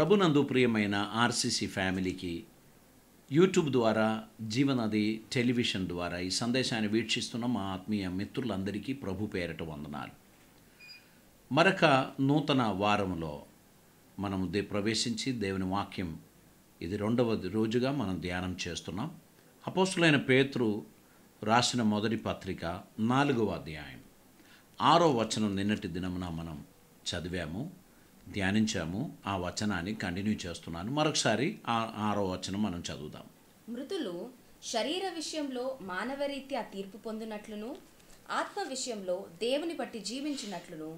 ప్రభునందు ప్రియమైన ఆర్సీసీ ఫ్యామిలీకి యూట్యూబ్ ద్వారా జీవనది టెలివిజన్ ద్వారా ఈ సందేశాన్ని వీక్షిస్తున్న మా ఆత్మీయ మిత్రులందరికీ ప్రభు పేరట వందనాలు మరొక నూతన వారంలో మనం దే ప్రవేశించి దేవుని వాక్యం ఇది రెండవ రోజుగా మనం ధ్యానం చేస్తున్నాం అపోస్తులైన పేతృ రాసిన మొదటి పత్రిక నాలుగవ అధ్యాయం ఆరో వచనం నిన్నటి దినమున మనం చదివాము ధ్యానించాము ఆ వచనాన్ని కంటిన్యూ చేస్తున్నాను మరొకసారి ఆ ఆరో వచనం మనం చదువుదాం మృతులు శరీర విషయంలో మానవరీత్యా తీర్పు పొందినట్లును ఆత్మ విషయంలో దేవుని బట్టి జీవించినట్లును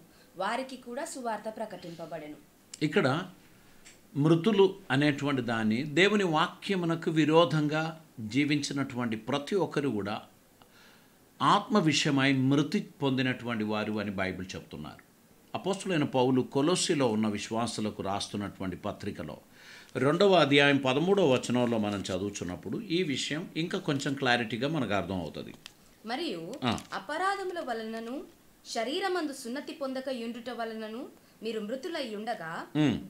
వారికి కూడా సువార్త ప్రకటింపబడెను ఇక్కడ మృతులు అనేటువంటి దాన్ని దేవుని వాక్యమునకు విరోధంగా జీవించినటువంటి ప్రతి ఒక్కరు కూడా ఆత్మ విషయమై మృతి పొందినటువంటి వారు అని బైబిల్ చెప్తున్నారు అపోస్తులైన పౌలు కొలోసిలో ఉన్న విశ్వాసులకు రాస్తున్నటువంటి పత్రికలో రెండవ అధ్యాయం పదమూడవ వచనంలో మనం చదువుతున్నప్పుడు ఈ విషయం ఇంకా కొంచెం క్లారిటీగా మనకు అర్థం అవుతుంది మరియు అపరాధముల వలనను శరీరమందు సున్నతి పొందక యుండుట వలనను మీరు మృతులై ఉండగా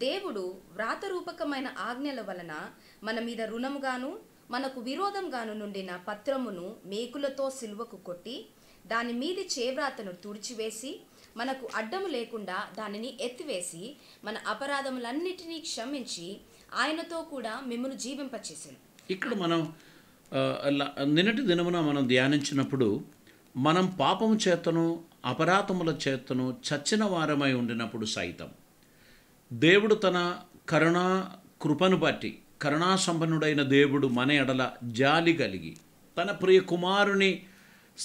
దేవుడు వ్రాత రూపకమైన ఆజ్ఞల వలన మన మీద రుణముగాను మనకు విరోధంగాను నుండిన పత్రమును మేకులతో సిలువకు కొట్టి దాని మీది చేవ్రాతను తుడిచివేసి మనకు అడ్డము లేకుండా దానిని ఎత్తివేసి మన అపరాధములన్నిటినీ క్షమించి ఆయనతో కూడా మిమ్మల్ని జీవింపచేసాను ఇక్కడ మనం నిన్నటి దినమున మనం ధ్యానించినప్పుడు మనం పాపము చేతను అపరాధముల చేతను చచ్చిన వారమై ఉండినప్పుడు సైతం దేవుడు తన కరుణా కృపను బట్టి కరుణాసంపన్నుడైన దేవుడు మన ఎడల జాలి కలిగి తన ప్రియ కుమారుని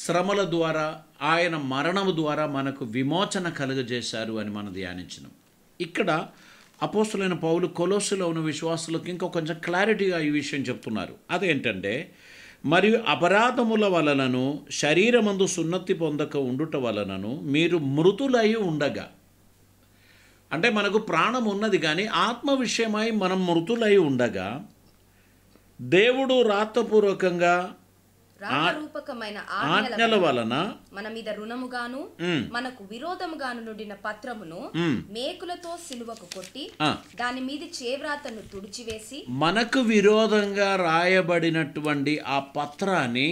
శ్రమల ద్వారా ఆయన మరణము ద్వారా మనకు విమోచన కలుగజేశారు అని మనం ధ్యానించినాం ఇక్కడ అపోస్తులైన పౌలు కొలోసులో ఉన్న విశ్వాసులకు ఇంకా కొంచెం క్లారిటీగా ఈ విషయం చెప్తున్నారు అదేంటంటే మరియు అపరాధముల వలనను శరీరమందు సున్నతి పొందక ఉండుట వలనను మీరు మృతులై ఉండగా అంటే మనకు ప్రాణం ఉన్నది కానీ ఆత్మ విషయమై మనం మృతులై ఉండగా దేవుడు రాతపూర్వకంగా రామరూపకమైన ఆజ్ఞల వలన మన మీద రుణముగాను మనకు విరోధముగాను నుండిన పత్రమును మేకులతో సిలువకు కొట్టి దాని మీద చేవ్రాతను తుడిచివేసి మనకు విరోధంగా రాయబడినటువంటి ఆ పత్రాన్ని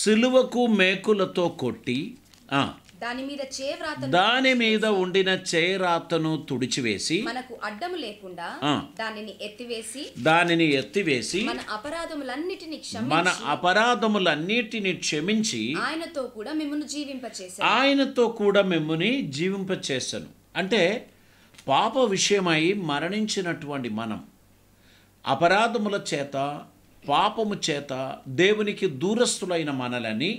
సిలువకు మేకులతో కొట్టి దాని మీద చేవ్రాత దాని మీద ఉండిన చేరాతను తుడిచివేసి మనకు అడ్డము లేకుండా దానిని ఎత్తివేసి దానిని ఎత్తివేసి మన అపరాధములన్నిటిని మన అపరాధములన్నిటిని క్షమించి ఆయనతో కూడా మిమ్మల్ని జీవింపచేసాను ఆయనతో కూడా మిమ్మల్ని జీవింపచేసాను అంటే పాప విషయమై మరణించినటువంటి మనం అపరాధముల చేత పాపము చేత దేవునికి దూరస్తులైన మనలని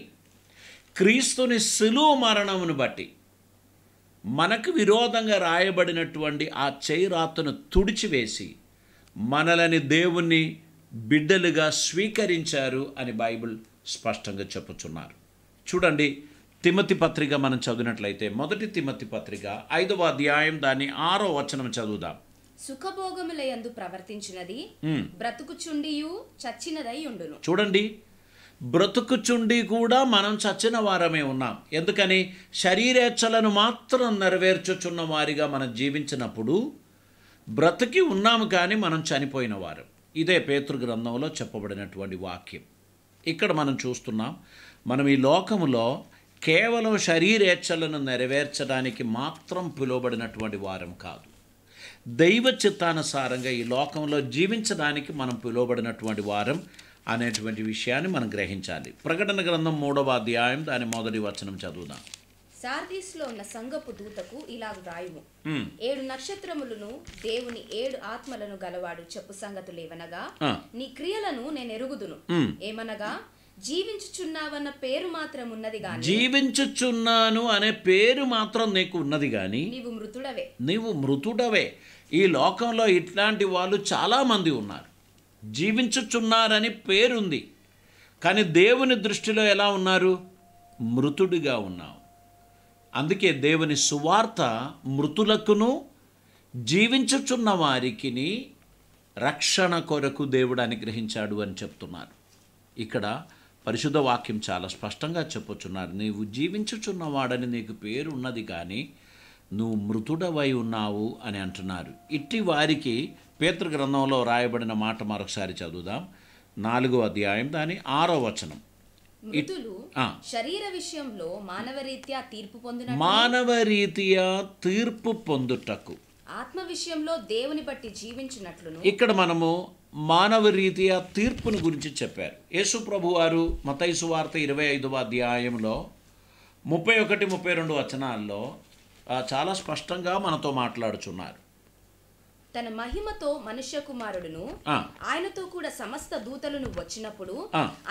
క్రీస్తుని సులువు మరణమును బట్టి మనకు విరోధంగా రాయబడినటువంటి ఆ చేయిరాతను తుడిచివేసి మనలని దేవుణ్ణి బిడ్డలుగా స్వీకరించారు అని బైబిల్ స్పష్టంగా చెప్పుచున్నారు చూడండి తిమతి పత్రిక మనం చదివినట్లయితే మొదటి తిమతి పత్రిక ఐదవ అధ్యాయం దాన్ని ఆరో వచనం చదువుదాం సుఖభోగములందు ప్రవర్తించినది బ్రతుకుచుండియు చచ్చినదై ఉండును చూడండి బ్రతుకుచుండి కూడా మనం చచ్చిన వారమే ఉన్నాం ఎందుకని శరీరేచ్ఛలను మాత్రం నెరవేర్చుచున్న వారిగా మనం జీవించినప్పుడు బ్రతికి ఉన్నాము కానీ మనం చనిపోయిన వారు ఇదే గ్రంథంలో చెప్పబడినటువంటి వాక్యం ఇక్కడ మనం చూస్తున్నాం మనం ఈ లోకములో కేవలం శరీరేచ్ఛలను నెరవేర్చడానికి మాత్రం పిలువబడినటువంటి వారం కాదు దైవ చిత్తానుసారంగా ఈ లోకంలో జీవించడానికి మనం పిలువబడినటువంటి వారం అనేటువంటి విషయాన్ని మనం గ్రహించాలి ప్రకటన గ్రంథం మూడవ అధ్యాయం దాని మొదటి వచనం చదువుదాం సార్దీస్లో ఉన్న సంగపు దూతకు ఇలా వ్రాయుము ఏడు నక్షత్రములను దేవుని ఏడు ఆత్మలను గలవాడు చెప్పు సంగతులేవనగా నీ క్రియలను నేను ఎరుగుదును ఏమనగా జీవించుచున్నావన్న పేరు మాత్రం ఉన్నది గాని జీవించుచున్నాను అనే పేరు మాత్రం నీకు ఉన్నది కాని నీవు మృతుడవే నీవు మృతుడవే ఈ లోకంలో ఇట్లాంటి వాళ్ళు చాలా మంది ఉన్నారు జీవించుచున్నారని పేరుంది కానీ దేవుని దృష్టిలో ఎలా ఉన్నారు మృతుడిగా ఉన్నావు అందుకే దేవుని సువార్త మృతులకును జీవించుచున్న వారికి రక్షణ కొరకు దేవుడు అనుగ్రహించాడు అని చెప్తున్నారు ఇక్కడ పరిశుద్ధ వాక్యం చాలా స్పష్టంగా చెప్పొచ్చున్నారు నీవు జీవించుచున్నవాడని నీకు పేరు ఉన్నది కానీ నువ్వు మృతుడవై ఉన్నావు అని అంటున్నారు ఇట్టి వారికి గ్రంథంలో రాయబడిన మాట మరొకసారి చదువుదాం నాలుగో అధ్యాయం దాని ఆరో వచనం శరీర విషయంలో మానవరీత్యా తీర్పు పొందిన మానవరీత్యా తీర్పు పొందుటకు ఆత్మ విషయంలో దేవుని బట్టి జీవించినట్లు ఇక్కడ మనము మానవ రీతియా తీర్పును గురించి చెప్పారు యేసు ప్రభు వారు మతైసు వార్త ఇరవై ఐదవ అధ్యాయంలో ముప్పై ఒకటి ముప్పై రెండు వచనాల్లో చాలా స్పష్టంగా మనతో మాట్లాడుచున్నారు తన మహిమతో మనుష్య కుమారుడును ఆయనతో కూడా సమస్త దూతలను వచ్చినప్పుడు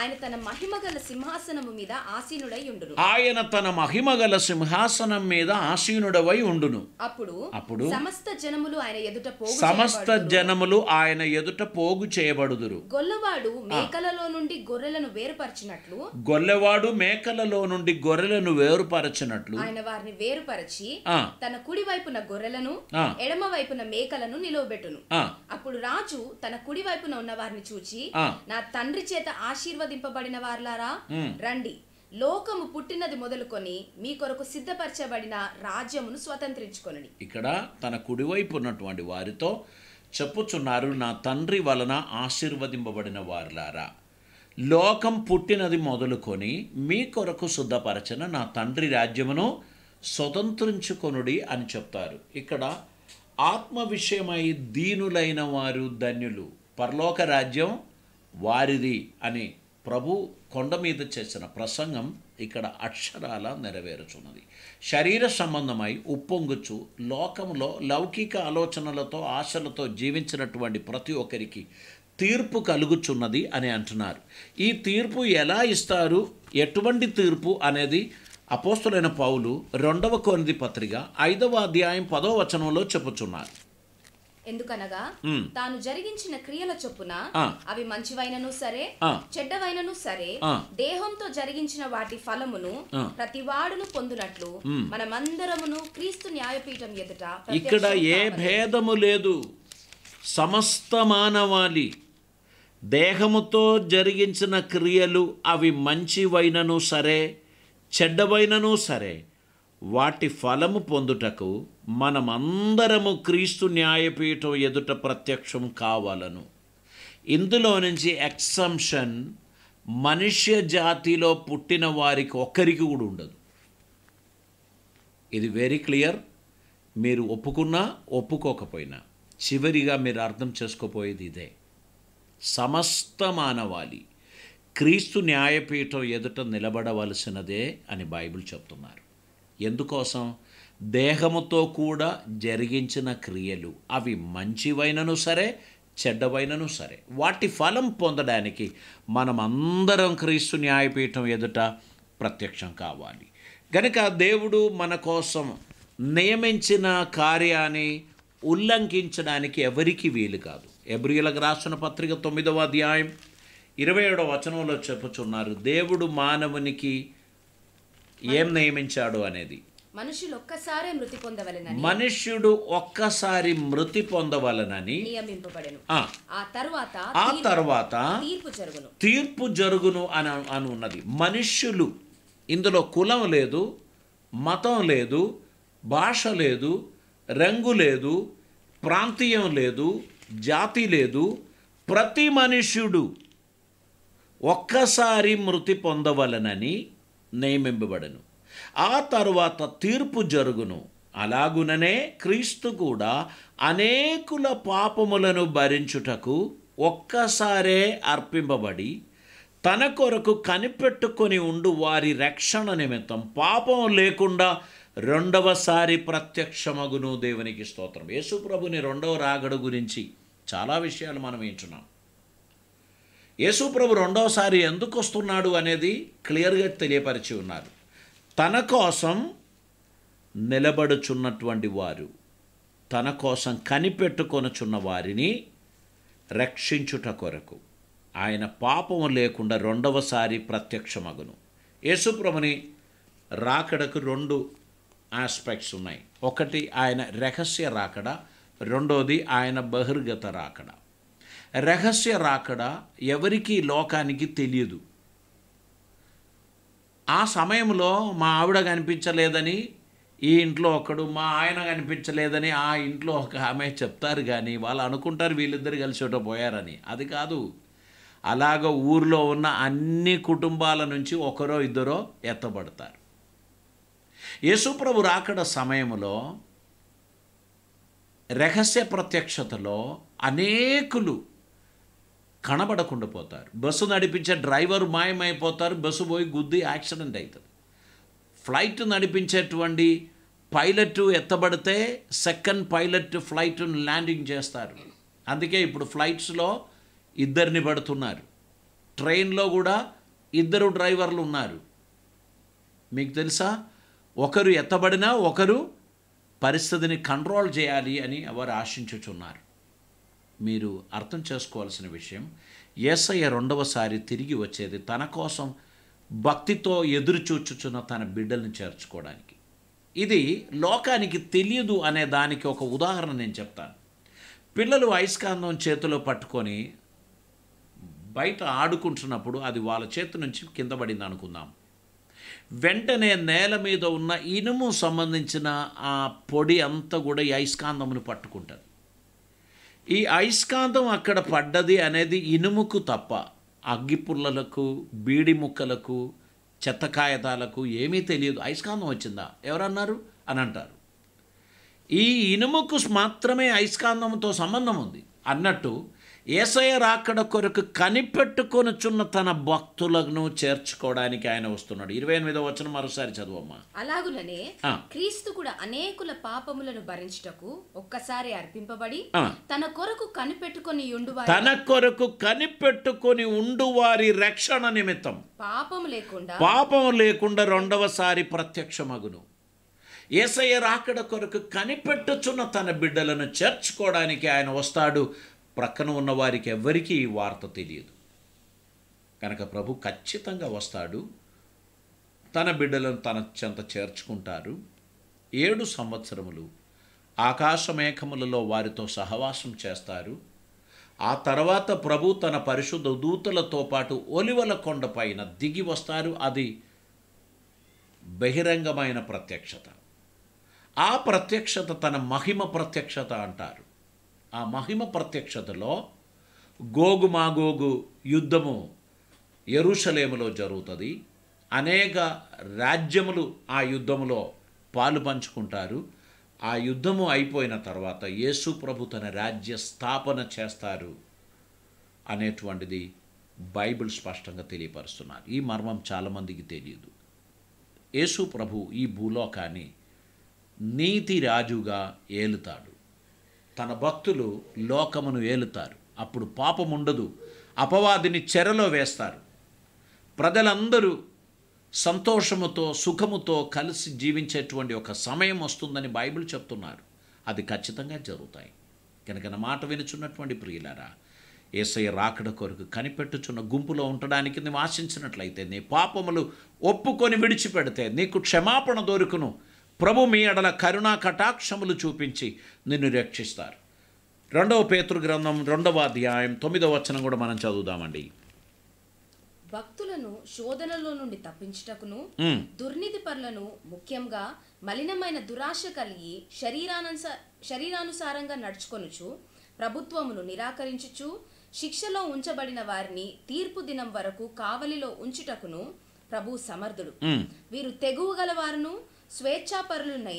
ఆయన తన మహిమ గల సింహాసనము మీద ఆసీనుడై ఉండును ఆయన తన మహిమ గల సింహాసనం మీద ఆసీనుడవై ఉండును అప్పుడు అప్పుడు సమస్త జనములు ఆయన ఎదుట పోగు సమస్త జనములు ఆయన ఎదుట పోగు చేయబడుదురు గొల్లవాడు మేకలలో నుండి గొర్రెలను వేరుపరచినట్లు గొల్లవాడు మేకలలో నుండి గొర్రెలను వేరుపరచినట్లు ఆయన వారిని వేరుపరచి తన కుడి వైపున గొర్రెలను ఎడమ వైపున మేకలను నిలవబెట్టును అప్పుడు రాజు తన కుడి వైపున ఉన్న వారిని చూచి నా తండ్రి చేత ఆశీర్వదింపబడిన వారులారా రండి లోకము పుట్టినది మొదలుకొని మీ కొరకు సిద్ధపరచబడిన రాజ్యమును స్వతంత్రించుకొనని ఇక్కడ తన కుడివైపు ఉన్నటువంటి వారితో చెప్పుచున్నారు నా తండ్రి వలన ఆశీర్వదింపబడిన వారులారా లోకం పుట్టినది మొదలుకొని మీ కొరకు శుద్ధపరచిన నా తండ్రి రాజ్యమును స్వతంత్రించుకొనుడి అని చెప్తారు ఇక్కడ ఆత్మ విషయమై దీనులైన వారు ధన్యులు పరలోక రాజ్యం వారిది అని ప్రభు కొండ మీద చేసిన ప్రసంగం ఇక్కడ అక్షరాల నెరవేరుచున్నది శరీర సంబంధమై ఉప్పొంగుచు లోకంలో లౌకిక ఆలోచనలతో ఆశలతో జీవించినటువంటి ప్రతి ఒక్కరికి తీర్పు కలుగుచున్నది అని అంటున్నారు ఈ తీర్పు ఎలా ఇస్తారు ఎటువంటి తీర్పు అనేది అపోస్తులైన పౌలు రెండవ కొరింది పత్రిక ఐదవ అధ్యాయం పదో వచనంలో చెప్పుచున్నారు ఎందుకనగా తాను జరిగించిన క్రియల చొప్పున అవి మంచివైనను సరే చెడ్డవైనను సరే దేహంతో జరిగించిన వాటి ఫలమును ప్రతివాడును పొందినట్లు మనమందరమును క్రీస్తు న్యాయపీఠం ఎదుట ఇక్కడ ఏ భేదము లేదు సమస్త మానవాళి దేహముతో జరిగించిన క్రియలు అవి మంచివైనను సరే చెడ్డవైనను సరే వాటి ఫలము పొందుటకు మనమందరము క్రీస్తు న్యాయపీఠం ఎదుట ప్రత్యక్షం కావాలను ఇందులో నుంచి ఎక్సంషన్ మనుష్య జాతిలో పుట్టిన వారికి ఒక్కరికి కూడా ఉండదు ఇది వెరీ క్లియర్ మీరు ఒప్పుకున్నా ఒప్పుకోకపోయినా చివరిగా మీరు అర్థం చేసుకోపోయేది ఇదే సమస్త మానవాళి క్రీస్తు న్యాయపీఠం ఎదుట నిలబడవలసినదే అని బైబిల్ చెప్తున్నారు ఎందుకోసం దేహముతో కూడా జరిగించిన క్రియలు అవి మంచివైనను సరే చెడ్డవైనను సరే వాటి ఫలం పొందడానికి మనమందరం క్రీస్తు న్యాయపీఠం ఎదుట ప్రత్యక్షం కావాలి గనుక దేవుడు మన కోసం నియమించిన కార్యాన్ని ఉల్లంఘించడానికి ఎవరికి వీలు కాదు ఎబ్రియలకు రాసిన పత్రిక తొమ్మిదవ అధ్యాయం ఇరవై ఏడవ వచనంలో చెప్పుచున్నారు దేవుడు మానవునికి ఏం నియమించాడు అనేది మనుషులు ఒక్కసారి మృతి పొందవలెనని మనుష్యుడు ఒక్కసారి మృతి పొందవలనని నియమింపబడెను ఆ తర్వాత ఆ తర్వాత తీర్పు జరుగును తీర్పు జరుగును అని అని ఉన్నది మనుష్యులు ఇందులో కులం లేదు మతం లేదు భాష లేదు రంగు లేదు ప్రాంతీయం లేదు జాతి లేదు ప్రతి మనుష్యుడు ఒక్కసారి మృతి పొందవలనని నియమింపబడను ఆ తరువాత తీర్పు జరుగును అలాగుననే క్రీస్తు కూడా అనేకుల పాపములను భరించుటకు ఒక్కసారే అర్పింపబడి తన కొరకు కనిపెట్టుకొని ఉండు వారి రక్షణ నిమిత్తం పాపం లేకుండా రెండవసారి ప్రత్యక్షమగును దేవునికి స్తోత్రం యేసుప్రభుని రెండవ రాగడు గురించి చాలా విషయాలు మనం ఏంటున్నాం యేసుప్రభు రెండోసారి ఎందుకు వస్తున్నాడు అనేది క్లియర్గా తెలియపరిచి ఉన్నారు తన కోసం నిలబడుచున్నటువంటి వారు తన కోసం కనిపెట్టుకొనుచున్న వారిని రక్షించుట కొరకు ఆయన పాపము లేకుండా రెండవసారి ప్రత్యక్షమగును యేసుప్రభుని రాకడకు రెండు ఆస్పెక్ట్స్ ఉన్నాయి ఒకటి ఆయన రహస్య రాకడ రెండోది ఆయన బహిర్గత రాకడ రహస్య రాకడా ఎవరికి లోకానికి తెలియదు ఆ సమయంలో మా ఆవిడ కనిపించలేదని ఈ ఇంట్లో ఒకడు మా ఆయన కనిపించలేదని ఆ ఇంట్లో ఒక ఆమె చెప్తారు కానీ వాళ్ళు అనుకుంటారు వీళ్ళిద్దరు కలిసి ఒకటో పోయారని అది కాదు అలాగ ఊర్లో ఉన్న అన్ని కుటుంబాల నుంచి ఒకరో ఇద్దరో ఎత్తబడతారు యేసుప్రభు రాకడ సమయంలో రహస్య ప్రత్యక్షతలో అనేకులు కనబడకుండా పోతారు బస్సు నడిపించే డ్రైవర్ మాయమైపోతారు బస్సు పోయి గుద్ది యాక్సిడెంట్ అవుతుంది ఫ్లైట్ నడిపించేటువంటి పైలట్ ఎత్తబడితే సెకండ్ పైలట్ ఫ్లైట్ను ల్యాండింగ్ చేస్తారు అందుకే ఇప్పుడు ఫ్లైట్స్లో ఇద్దరిని పడుతున్నారు ట్రైన్లో కూడా ఇద్దరు డ్రైవర్లు ఉన్నారు మీకు తెలుసా ఒకరు ఎత్తబడినా ఒకరు పరిస్థితిని కంట్రోల్ చేయాలి అని ఎవరు ఆశించుచున్నారు మీరు అర్థం చేసుకోవాల్సిన విషయం ఏసయ్య రెండవసారి తిరిగి వచ్చేది తన కోసం భక్తితో ఎదురు చూచుచున్న తన బిడ్డలను చేర్చుకోవడానికి ఇది లోకానికి తెలియదు అనే దానికి ఒక ఉదాహరణ నేను చెప్తాను పిల్లలు అయస్కాంతం చేతిలో పట్టుకొని బయట ఆడుకుంటున్నప్పుడు అది వాళ్ళ చేతి నుంచి కింద పడింది అనుకుందాం వెంటనే నేల మీద ఉన్న ఇనుము సంబంధించిన ఆ పొడి అంతా కూడా ఈ అయస్కాంతమును పట్టుకుంటుంది ఈ అయస్కాంతం అక్కడ పడ్డది అనేది ఇనుముకు తప్ప అగ్గిపుల్లలకు బీడి ముక్కలకు చెత్త కాగితాలకు ఏమీ తెలియదు అయస్కాంతం వచ్చిందా ఎవరన్నారు అని అంటారు ఈ ఇనుముకు మాత్రమే అయస్కాంతంతో సంబంధం ఉంది అన్నట్టు ఏసయ రాకడ కొరకు కనిపెట్టుకొనుచున్న తన భక్తులను చేర్చుకోవడానికి ఆయన వస్తున్నాడు ఇరవై ఎనిమిదో వచ్చిన మరోసారి చదువమ్మా అలాగులనే క్రీస్తు కూడా అనేకుల పాపములను భరించటకు ఒక్కసారి అర్పింపబడి తన కొరకు కనిపెట్టుకొని ఉండు తన కొరకు కనిపెట్టుకొని ఉండు వారి రక్షణ నిమిత్తం పాపము లేకుండా పాపము లేకుండా రెండవసారి ప్రత్యక్షమగును ఏసయ్య రాకడ కొరకు కనిపెట్టుచున్న తన బిడ్డలను చేర్చుకోవడానికి ఆయన వస్తాడు ప్రక్కన ఉన్న వారికి ఎవ్వరికీ ఈ వార్త తెలియదు కనుక ప్రభు ఖచ్చితంగా వస్తాడు తన బిడ్డలను తన చెంత చేర్చుకుంటారు ఏడు సంవత్సరములు ఆకాశమేఘములలో వారితో సహవాసం చేస్తారు ఆ తర్వాత ప్రభు తన పరిశుద్ధ దూతలతో పాటు ఒలివల కొండపైన దిగి వస్తారు అది బహిరంగమైన ప్రత్యక్షత ఆ ప్రత్యక్షత తన మహిమ ప్రత్యక్షత అంటారు ఆ మహిమ ప్రత్యక్షతలో గోగు మాగోగు యుద్ధము ఎరుషలేములో జరుగుతుంది అనేక రాజ్యములు ఆ యుద్ధములో పాలు పంచుకుంటారు ఆ యుద్ధము అయిపోయిన తర్వాత యేసు ప్రభు తన రాజ్య స్థాపన చేస్తారు అనేటువంటిది బైబిల్ స్పష్టంగా తెలియపరుస్తున్నారు ఈ మర్మం చాలామందికి తెలియదు యేసు ప్రభు ఈ భూలోకాన్ని నీతి రాజుగా ఏలుతాడు తన భక్తులు లోకమును ఏలుతారు అప్పుడు పాపం ఉండదు అపవాదిని చెరలో వేస్తారు ప్రజలందరూ సంతోషముతో సుఖముతో కలిసి జీవించేటువంటి ఒక సమయం వస్తుందని బైబిల్ చెప్తున్నారు అది ఖచ్చితంగా జరుగుతాయి కనుక నా మాట వినుచున్నటువంటి ప్రియులారా ఏసయ్య రాకడ కొరకు కనిపెట్టుచున్న గుంపులో ఉండడానికి నువ్వు ఆశించినట్లయితే నీ పాపములు ఒప్పుకొని విడిచిపెడితే నీకు క్షమాపణ దొరుకును ప్రభు మీ అడల కరుణా కటాక్షములు చూపించి నిన్ను రక్షిస్తారు రెండవ పేతృ గ్రంథం రెండవ అధ్యాయం తొమ్మిదవ వచనం కూడా మనం చదువుదామండి భక్తులను శోధనలో నుండి తప్పించుటకును దుర్నీతి పనులను ముఖ్యంగా మలినమైన దురాశ కలిగి శరీరానంస శరీరానుసారంగా నడుచుకొనుచు ప్రభుత్వమును నిరాకరించుచు శిక్షలో ఉంచబడిన వారిని తీర్పు దినం వరకు కావలిలో ఉంచుటకును ప్రభు సమర్థుడు వీరు తెగువ గలవారును స్వేచ్ఛాపరులున్నై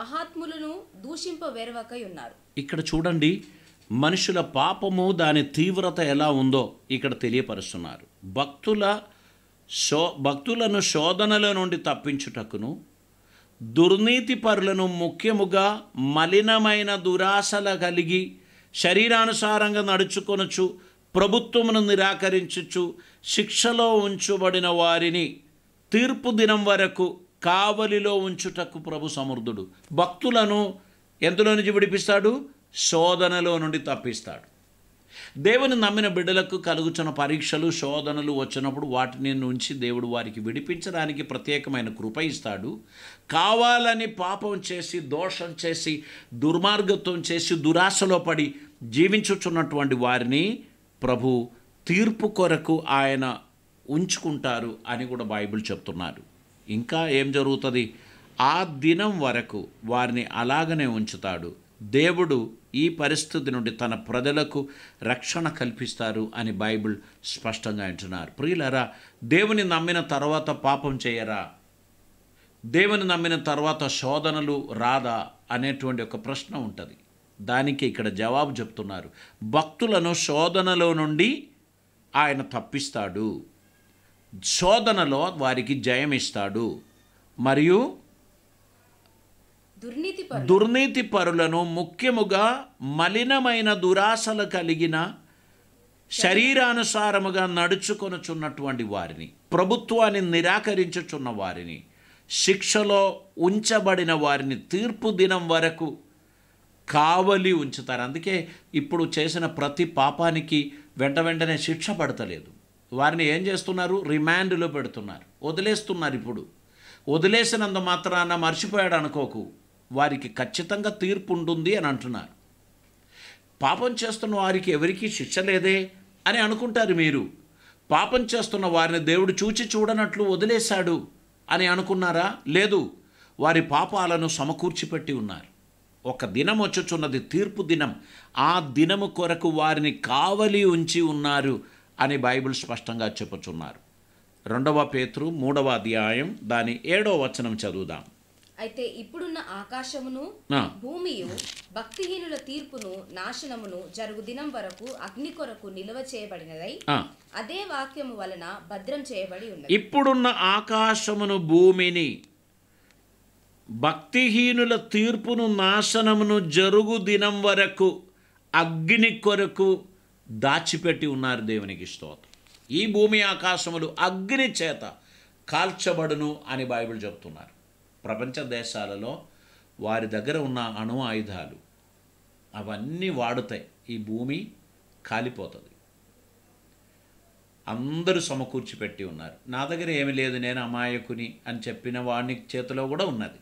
మహాత్ములను దూషింప వేరవకై ఉన్నారు ఇక్కడ చూడండి మనుషుల పాపము దాని తీవ్రత ఎలా ఉందో ఇక్కడ తెలియపరుస్తున్నారు భక్తుల శో భక్తులను శోధనల నుండి తప్పించుటకును దుర్నీతి పరులను ముఖ్యముగా మలినమైన దురాశల కలిగి శరీరానుసారంగా నడుచుకొనచ్చు ప్రభుత్వమును నిరాకరించచ్చు శిక్షలో ఉంచబడిన వారిని తీర్పు దినం వరకు కావలిలో ఉంచుటకు ప్రభు సమర్థుడు భక్తులను ఎంతలో నుంచి విడిపిస్తాడు శోధనలో నుండి తప్పిస్తాడు దేవుని నమ్మిన బిడ్డలకు కలుగుచున్న పరీక్షలు శోధనలు వచ్చినప్పుడు వాటిని నుంచి దేవుడు వారికి విడిపించడానికి ప్రత్యేకమైన కృప ఇస్తాడు కావాలని పాపం చేసి దోషం చేసి దుర్మార్గత్వం చేసి దురాశలో పడి జీవించుచున్నటువంటి వారిని ప్రభు తీర్పు కొరకు ఆయన ఉంచుకుంటారు అని కూడా బైబిల్ చెప్తున్నారు ఇంకా ఏం జరుగుతుంది ఆ దినం వరకు వారిని అలాగనే ఉంచుతాడు దేవుడు ఈ పరిస్థితి నుండి తన ప్రజలకు రక్షణ కల్పిస్తారు అని బైబిల్ స్పష్టంగా అంటున్నారు ప్రియులరా దేవుని నమ్మిన తర్వాత పాపం చేయరా దేవుని నమ్మిన తర్వాత శోధనలు రాదా అనేటువంటి ఒక ప్రశ్న ఉంటుంది దానికి ఇక్కడ జవాబు చెప్తున్నారు భక్తులను శోధనలో నుండి ఆయన తప్పిస్తాడు శోధనలో వారికి జయమిస్తాడు మరియు దుర్నీతి దుర్నీతి పరులను ముఖ్యముగా మలినమైన దురాశలు కలిగిన శరీరానుసారముగా నడుచుకొనుచున్నటువంటి వారిని ప్రభుత్వాన్ని నిరాకరించుచున్న వారిని శిక్షలో ఉంచబడిన వారిని తీర్పు దినం వరకు కావలి ఉంచుతారు అందుకే ఇప్పుడు చేసిన ప్రతి పాపానికి వెంట వెంటనే శిక్ష పడతలేదు వారిని ఏం చేస్తున్నారు రిమాండ్లో పెడుతున్నారు వదిలేస్తున్నారు ఇప్పుడు వదిలేసినంత మాత్రాన మర్చిపోయాడు అనుకోకు వారికి ఖచ్చితంగా తీర్పు ఉంటుంది అని అంటున్నారు పాపం చేస్తున్న వారికి ఎవరికీ శిక్ష లేదే అని అనుకుంటారు మీరు పాపం చేస్తున్న వారిని దేవుడు చూచి చూడనట్లు వదిలేశాడు అని అనుకున్నారా లేదు వారి పాపాలను సమకూర్చిపెట్టి ఉన్నారు ఒక దినం వచ్చుచున్నది తీర్పు దినం ఆ దినము కొరకు వారిని కావలి ఉంచి ఉన్నారు అని బైబిల్ స్పష్టంగా చెప్పుచున్నారు రెండవ పేతురు మూడవ అధ్యాయం దాని ఏడవ వచనం చదువుదాం అయితే ఇప్పుడున్న ఆకాశమును భూమియు భక్తిహీనుల తీర్పును నాశనమును జరుగు దినం వరకు అగ్ని కొరకు నిల్వ చేయబడినదై అదే వాక్యము వలన భద్రం చేయబడి ఉంది ఇప్పుడున్న ఆకాశమును భూమిని భక్తిహీనుల తీర్పును నాశనమును జరుగు దినం వరకు అగ్ని కొరకు దాచిపెట్టి ఉన్నారు దేవునికి స్తోత్రం ఈ భూమి ఆకాశములు అగ్ని చేత కాల్చబడును అని బైబిల్ చెప్తున్నారు ప్రపంచ దేశాలలో వారి దగ్గర ఉన్న అణు ఆయుధాలు అవన్నీ వాడుతాయి ఈ భూమి కాలిపోతుంది అందరూ సమకూర్చి పెట్టి ఉన్నారు నా దగ్గర ఏమి లేదు నేను అమాయకుని అని చెప్పిన వాడిని చేతిలో కూడా ఉన్నది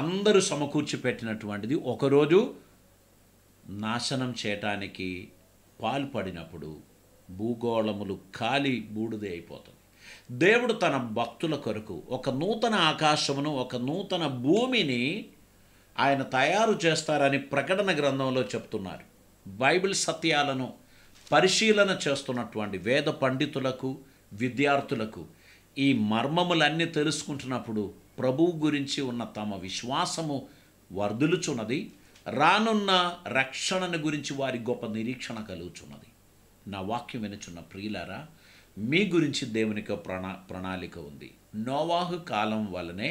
అందరూ సమకూర్చి పెట్టినటువంటిది ఒకరోజు నాశనం చేయటానికి పాల్పడినప్పుడు భూగోళములు ఖాళీ బూడిదే అయిపోతుంది దేవుడు తన భక్తుల కొరకు ఒక నూతన ఆకాశమును ఒక నూతన భూమిని ఆయన తయారు చేస్తారని ప్రకటన గ్రంథంలో చెప్తున్నారు బైబిల్ సత్యాలను పరిశీలన చేస్తున్నటువంటి వేద పండితులకు విద్యార్థులకు ఈ మర్మములన్నీ తెలుసుకుంటున్నప్పుడు ప్రభువు గురించి ఉన్న తమ విశ్వాసము వర్ధులుచున్నది రానున్న రక్షణను గురించి వారి గొప్ప నిరీక్షణ కలుగుచున్నది నా వాక్యం వినుచున్న ప్రియులారా మీ గురించి దేవునికి ప్రణా ప్రణాళిక ఉంది నోవాహు కాలం వలనే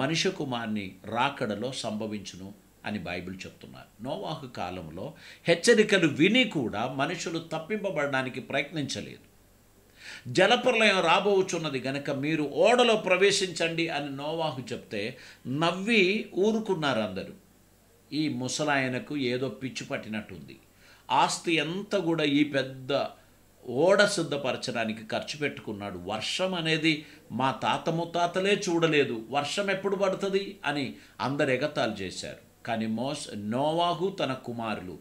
మనిషి కుమార్ని రాకడలో సంభవించును అని బైబిల్ చెప్తున్నారు నోవాహు కాలంలో హెచ్చరికలు విని కూడా మనుషులు తప్పింపబడడానికి ప్రయత్నించలేదు జలప్రలయం రాబోచున్నది గనక మీరు ఓడలో ప్రవేశించండి అని నోవాహు చెప్తే నవ్వి ఊరుకున్నారు అందరూ ఈ ముసలాయనకు ఏదో పిచ్చి పట్టినట్టుంది ఆస్తి ఎంత కూడా ఈ పెద్ద ఓడ సిద్ధపరచడానికి ఖర్చు పెట్టుకున్నాడు వర్షం అనేది మా తాత ముత్తాతలే చూడలేదు వర్షం ఎప్పుడు పడుతుంది అని అందరు ఎగతాలు చేశారు కానీ మోస్ నోవాహు తన కుమారులు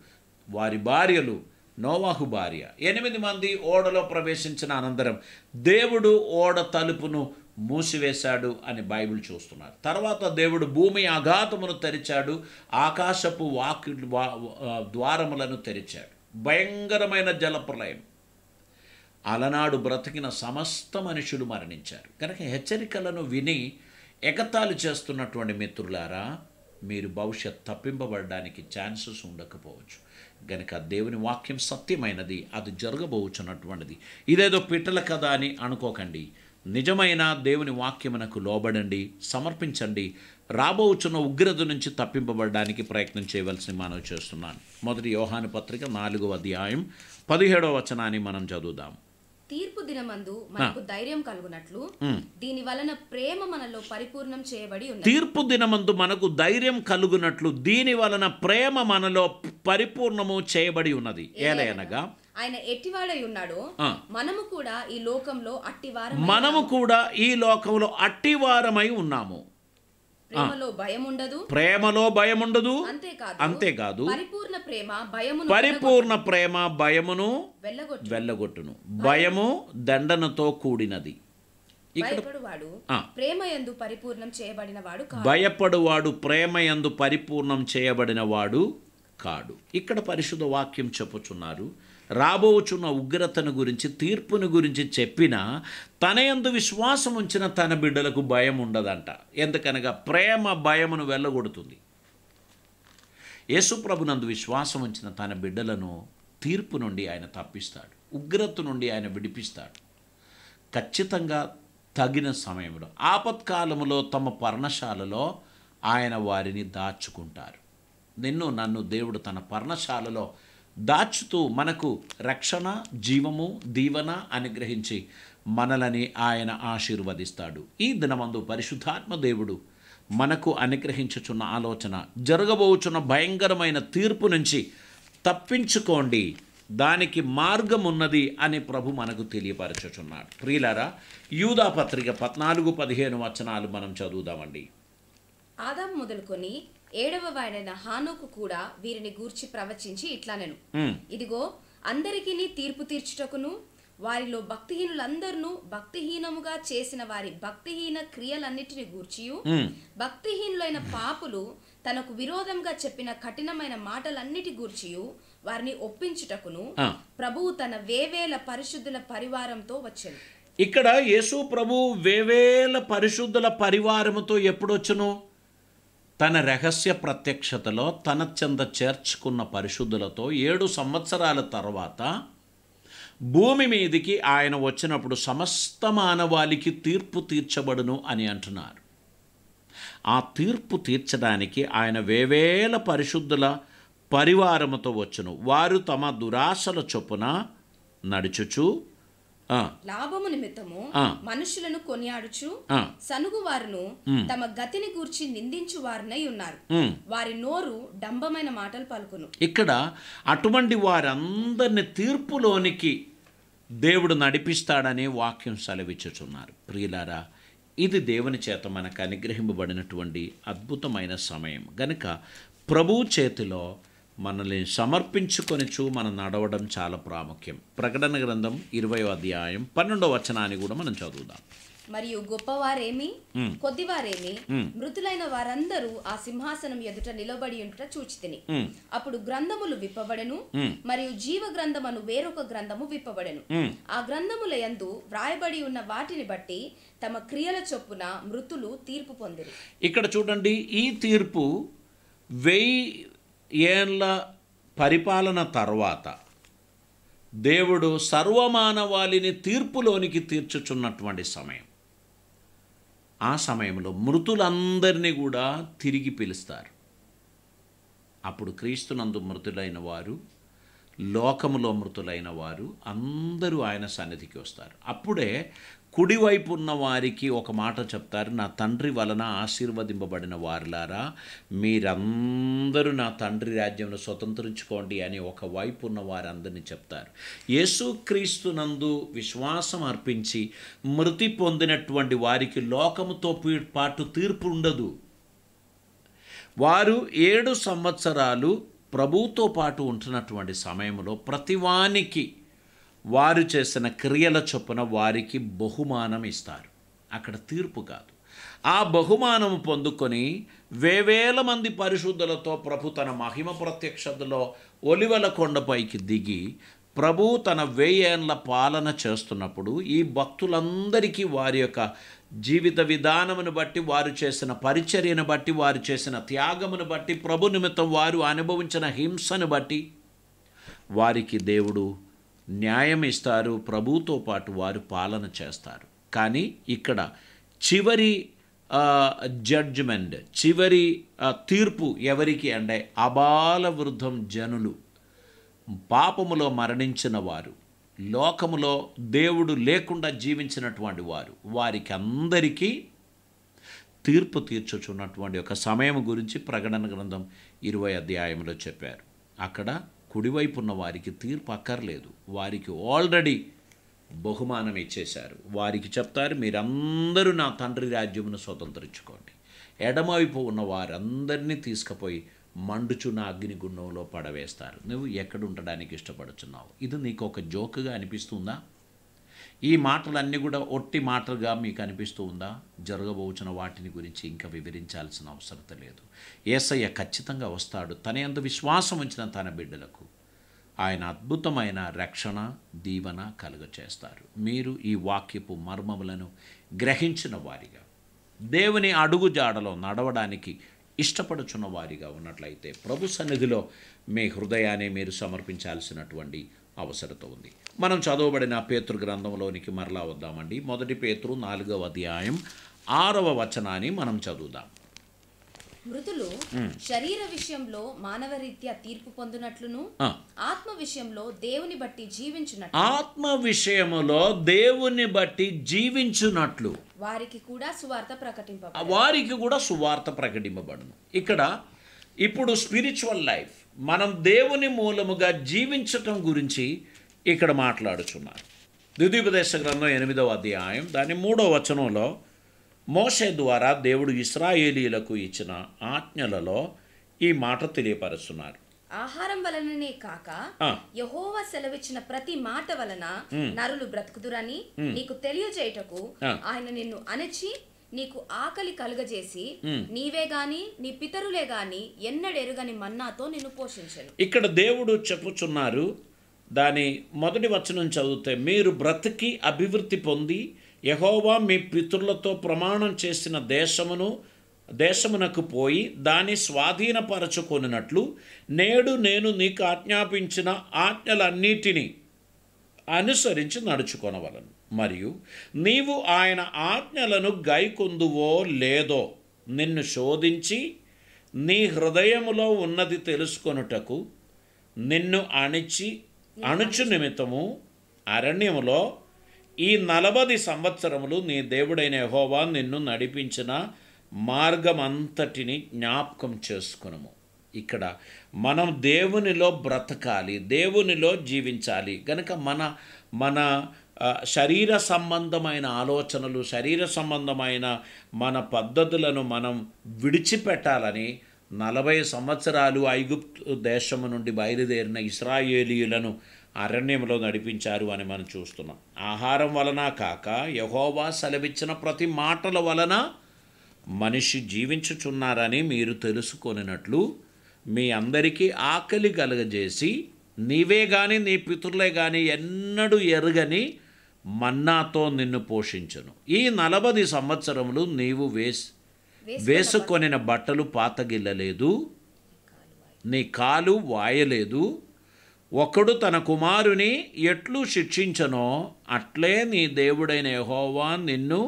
వారి భార్యలు నోవాహు భార్య ఎనిమిది మంది ఓడలో ప్రవేశించిన అనంతరం దేవుడు ఓడ తలుపును మూసివేశాడు అని బైబిల్ చూస్తున్నారు తర్వాత దేవుడు భూమి అఘాతమును తెరిచాడు ఆకాశపు వాక్ ద్వారములను తెరిచాడు భయంకరమైన జలప్రలయం అలనాడు బ్రతికిన సమస్త మనుషులు మరణించారు కనుక హెచ్చరికలను విని ఎగతాళి చేస్తున్నటువంటి మిత్రులారా మీరు భవిష్యత్ తప్పింపబడడానికి ఛాన్సెస్ ఉండకపోవచ్చు గనుక దేవుని వాక్యం సత్యమైనది అది జరగబోచున్నటువంటిది ఇదేదో పిట్టల కథ అని అనుకోకండి నిజమైన దేవుని వాక్యమునకు లోబడండి సమర్పించండి రాబోచున్న ఉగ్రత నుంచి తప్పింపబడడానికి ప్రయత్నం చేయవలసిన మనం చేస్తున్నాను మొదటి యోహాను పత్రిక నాలుగవ అధ్యాయం పదిహేడవ వచనాన్ని మనం చదువుదాం తీర్పు దినమందు మనకు ధైర్యం కలుగునట్లు దీని వలన ప్రేమ మనలో పరిపూర్ణం చేయబడి ఉంది తీర్పు దినమందు మనకు ధైర్యం కలుగునట్లు దీని వలన ప్రేమ మనలో పరిపూర్ణము చేయబడి ఉన్నది ఏలయనగా ఆయన ఎట్టివాడై ఉన్నాడు మనము కూడా ఈ లోకంలో అట్టివారం మనము కూడా ఈ లోకంలో అట్టివారమై ఉన్నాము ప్రేమలో భయం ఉండదు ప్రేమలో భయం ఉండదు అంతేకాదు పరిపూర్ణ ప్రేమ భయము పరిపూర్ణ ప్రేమ భయమును వెళ్ళగొట్టును భయము దండనతో కూడినది భయపడువాడు ప్రేమ పరిపూర్ణం చేయబడిన వాడు భయపడువాడు పరిపూర్ణం చేయబడిన వాడు కాడు ఇక్కడ పరిశుద్ధ వాక్యం చెప్పుచున్నారు రాబోచున్న ఉగ్రతను గురించి తీర్పును గురించి చెప్పిన తన ఎందు విశ్వాసం ఉంచిన తన బిడ్డలకు భయం ఉండదంట ఎందుకనగా ప్రేమ భయమును వెళ్ళగొడుతుంది యేసుప్రభునందు విశ్వాసం ఉంచిన తన బిడ్డలను తీర్పు నుండి ఆయన తప్పిస్తాడు ఉగ్రత నుండి ఆయన విడిపిస్తాడు ఖచ్చితంగా తగిన సమయంలో ఆపత్కాలములో తమ పర్ణశాలలో ఆయన వారిని దాచుకుంటారు నిన్ను నన్ను దేవుడు తన పర్ణశాలలో దాచుతూ మనకు రక్షణ జీవము దీవన అనుగ్రహించి మనలని ఆయన ఆశీర్వదిస్తాడు ఈ దినమందు పరిశుద్ధాత్మ దేవుడు మనకు అనుగ్రహించుచున్న ఆలోచన జరగబోచున్న భయంకరమైన తీర్పు నుంచి తప్పించుకోండి దానికి మార్గం ఉన్నది అని ప్రభు మనకు తెలియపరచుచున్నాడు ప్రియులారా యూదా పత్రిక పద్నాలుగు పదిహేను వచనాలు మనం చదువుదామండి ఆదాం మొదలుకొని ఏడవ వాడైన హానుకు కూడా వీరిని గూర్చి ప్రవచించి ఇట్లానెను ఇదిగో అందరికి తీర్పు తీర్చుటకును వారిలో భక్తిహీనులందరూ భక్తిహీనముగా చేసిన వారి భక్తిహీన క్రియలన్నిటిని గూర్చి భక్తిహీనులైన పాపులు తనకు విరోధంగా చెప్పిన కఠినమైన మాటలన్నిటి గూర్చియు వారిని ఒప్పించుటకును ప్రభువు తన వేవేల పరిశుద్ధుల పరివారంతో వచ్చాను ఇక్కడ యేసు ప్రభు వేవేల పరిశుద్ధుల పరివారముతో ఎప్పుడొచ్చును తన రహస్య ప్రత్యక్షతలో తన చెంద చేర్చుకున్న పరిశుద్ధులతో ఏడు సంవత్సరాల తర్వాత భూమి మీదికి ఆయన వచ్చినప్పుడు సమస్త మానవాళికి తీర్పు తీర్చబడును అని అంటున్నారు ఆ తీర్పు తీర్చడానికి ఆయన వేవేల పరిశుద్ధుల పరివారముతో వచ్చును వారు తమ దురాశల చొప్పున నడుచుచు లాభము నిమిత్తము మనుషులను కొనియాడుచు సనుగు వారును తమ గతిని గూర్చి నిందించు వారినై ఉన్నారు వారి నోరు డంబమైన మాటలు పలుకును ఇక్కడ అటువంటి వారందరిని తీర్పులోనికి దేవుడు నడిపిస్తాడనే వాక్యం సెలవిచ్చుచున్నారు ప్రియులారా ఇది దేవుని చేత మనకు అనుగ్రహింపబడినటువంటి అద్భుతమైన సమయం గనుక ప్రభువు చేతిలో మనల్ని సమర్పించుకొని చూ మనం నడవడం చాలా ప్రాముఖ్యం ప్రకటన గ్రంథం ఇరవై అధ్యాయం పన్నెండో వచనాన్ని కూడా మనం చదువుదాం మరియు గొప్పవారేమి కొద్దివారేమి మృతులైన వారందరూ ఆ సింహాసనం ఎదుట నిలబడి ఉంట చూచితిని అప్పుడు గ్రంథములు విప్పబడెను మరియు జీవ గ్రంథమును వేరొక గ్రంథము విప్పబడెను ఆ గ్రంథముల యందు వ్రాయబడి ఉన్న వాటిని బట్టి తమ క్రియల చొప్పున మృతులు తీర్పు పొందిరి ఇక్కడ చూడండి ఈ తీర్పు వెయ్యి ఏళ్ళ పరిపాలన తర్వాత దేవుడు సర్వమానవాళిని తీర్పులోనికి తీర్చుచున్నటువంటి సమయం ఆ సమయంలో మృతులందరినీ కూడా తిరిగి పిలుస్తారు అప్పుడు క్రీస్తునందు మృతులైన వారు లోకములో మృతులైన వారు అందరూ ఆయన సన్నిధికి వస్తారు అప్పుడే కుడివైపు ఉన్న వారికి ఒక మాట చెప్తారు నా తండ్రి వలన ఆశీర్వదింపబడిన వారులారా మీరందరూ నా తండ్రి రాజ్యంలో స్వతంత్రించుకోండి అని ఒక వైపు ఉన్న వారందరినీ చెప్తారు యేసుక్రీస్తునందు విశ్వాసం అర్పించి మృతి పొందినటువంటి వారికి లోకముతో పాటు తీర్పు ఉండదు వారు ఏడు సంవత్సరాలు ప్రభుతో పాటు ఉంటున్నటువంటి సమయంలో ప్రతివానికి వారు చేసిన క్రియల చొప్పున వారికి బహుమానం ఇస్తారు అక్కడ తీర్పు కాదు ఆ బహుమానము పొందుకొని వేవేల మంది పరిశుద్ధులతో ప్రభు తన మహిమ ప్రత్యక్షతలో ఒలివల కొండపైకి దిగి ప్రభు తన వేయేండ్ల పాలన చేస్తున్నప్పుడు ఈ భక్తులందరికీ వారి యొక్క జీవిత విధానమును బట్టి వారు చేసిన పరిచర్యను బట్టి వారు చేసిన త్యాగమును బట్టి ప్రభు నిమిత్తం వారు అనుభవించిన హింసను బట్టి వారికి దేవుడు న్యాయం ఇస్తారు ప్రభుతో పాటు వారు పాలన చేస్తారు కానీ ఇక్కడ చివరి జడ్జ్మెంట్ చివరి తీర్పు ఎవరికి అంటే అబాల వృద్ధం జనులు పాపములో మరణించిన వారు లోకములో దేవుడు లేకుండా జీవించినటువంటి వారు వారికి అందరికీ తీర్పు తీర్చుచున్నటువంటి ఒక సమయం గురించి ప్రకటన గ్రంథం ఇరవై అధ్యాయంలో చెప్పారు అక్కడ కుడివైపు ఉన్న వారికి తీర్పు అక్కర్లేదు వారికి ఆల్రెడీ బహుమానం ఇచ్చేశారు వారికి చెప్తారు మీరందరూ నా తండ్రి రాజ్యమును స్వతంత్రించుకోండి ఎడమవైపు ఉన్న వారందరినీ తీసుకుపోయి అగ్ని అగ్నిగుండంలో పడవేస్తారు నువ్వు ఎక్కడ ఉండడానికి ఇష్టపడుచున్నావు ఇది నీకు ఒక జోక్గా అనిపిస్తుందా ఈ మాటలన్నీ కూడా ఒట్టి మాటలుగా మీకు అనిపిస్తూ ఉందా జరగబోచిన వాటిని గురించి ఇంకా వివరించాల్సిన అవసరత లేదు ఏసయ్య ఖచ్చితంగా వస్తాడు తన ఎందు విశ్వాసం ఉంచిన తన బిడ్డలకు ఆయన అద్భుతమైన రక్షణ దీవన కలుగచేస్తారు మీరు ఈ వాక్యపు మర్మములను గ్రహించిన వారిగా దేవుని అడుగు జాడలో నడవడానికి ఇష్టపడుచున్న వారిగా ఉన్నట్లయితే ప్రభు సన్నిధిలో మీ హృదయాన్ని మీరు సమర్పించాల్సినటువంటి అవసరత ఉంది మనం చదవబడిన పేతృ గ్రంథంలోనికి మరలా వద్దామండి మొదటి పేతృ నాలుగవ అధ్యాయం ఆరవ వచనాన్ని మనం చదువుదాం మృతులు శరీర విషయంలో మానవరీత్యా తీర్పు పొందినట్లును ఆత్మ విషయంలో దేవుని బట్టి జీవించినట్లు ఆత్మ విషయములో దేవుని బట్టి జీవించునట్లు వారికి కూడా సువార్త ప్రకటింప వారికి కూడా సువార్త ప్రకటింపబడును ఇక్కడ ఇప్పుడు స్పిరిచువల్ లైఫ్ మనం దేవుని మూలముగా జీవించటం గురించి ఇక్కడ మాట్లాడుచున్నారు ద్వితీయోపదేశ గ్రంథం ఎనిమిదవ అధ్యాయం దాని మూడవ వచనంలో మోసే ద్వారా దేవుడు ఇస్రాయేలీలకు ఇచ్చిన ఆజ్ఞలలో ఈ మాట తెలియపరుస్తున్నారు ఆహారం వలననే కాక యహోవా సెలవిచ్చిన ప్రతి మాట వలన నరులు బ్రతుకుదురని నీకు తెలియజేయటకు ఆయన నిన్ను అణచి నీకు ఆకలి కలుగజేసి నీవే గాని నీ పితరులే గాని ఎన్నడెరుగని మన్నాతో నిన్ను పోషించను ఇక్కడ దేవుడు చెప్పుచున్నారు దాని మొదటి వచనం చదివితే మీరు బ్రతికి అభివృద్ధి పొంది యహోవా మీ పితృలతో ప్రమాణం చేసిన దేశమును దేశమునకు పోయి దాన్ని స్వాధీనపరచుకొనినట్లు నేడు నేను నీకు ఆజ్ఞాపించిన ఆజ్ఞలన్నిటినీ అనుసరించి నడుచుకొనవలను మరియు నీవు ఆయన ఆజ్ఞలను గైకొందువో లేదో నిన్ను శోధించి నీ హృదయములో ఉన్నది తెలుసుకొనుటకు నిన్ను అణిచి అణుచు నిమిత్తము అరణ్యములో ఈ నలభది సంవత్సరములు నీ దేవుడైన హోవా నిన్ను నడిపించిన మార్గమంతటిని జ్ఞాపకం చేసుకునము ఇక్కడ మనం దేవునిలో బ్రతకాలి దేవునిలో జీవించాలి కనుక మన మన శరీర సంబంధమైన ఆలోచనలు శరీర సంబంధమైన మన పద్ధతులను మనం విడిచిపెట్టాలని నలభై సంవత్సరాలు ఐగుప్తు దేశము నుండి బయలుదేరిన ఇస్రాయేలీయులను అరణ్యంలో నడిపించారు అని మనం చూస్తున్నాం ఆహారం వలన కాక యహోవా సెలవిచ్చిన ప్రతి మాటల వలన మనిషి జీవించుచున్నారని మీరు తెలుసుకొనినట్లు మీ అందరికీ ఆకలి కలగజేసి నీవే కానీ నీ పితరులే కానీ ఎన్నడూ ఎరగని మన్నాతో నిన్ను పోషించను ఈ నలభది సంవత్సరములు నీవు వేస్ వేసుకొనిన బట్టలు పాతగిల్లలేదు నీ కాలు వాయలేదు ఒకడు తన కుమారుని ఎట్లు శిక్షించనో అట్లే నీ దేవుడైన యహోవా నిన్ను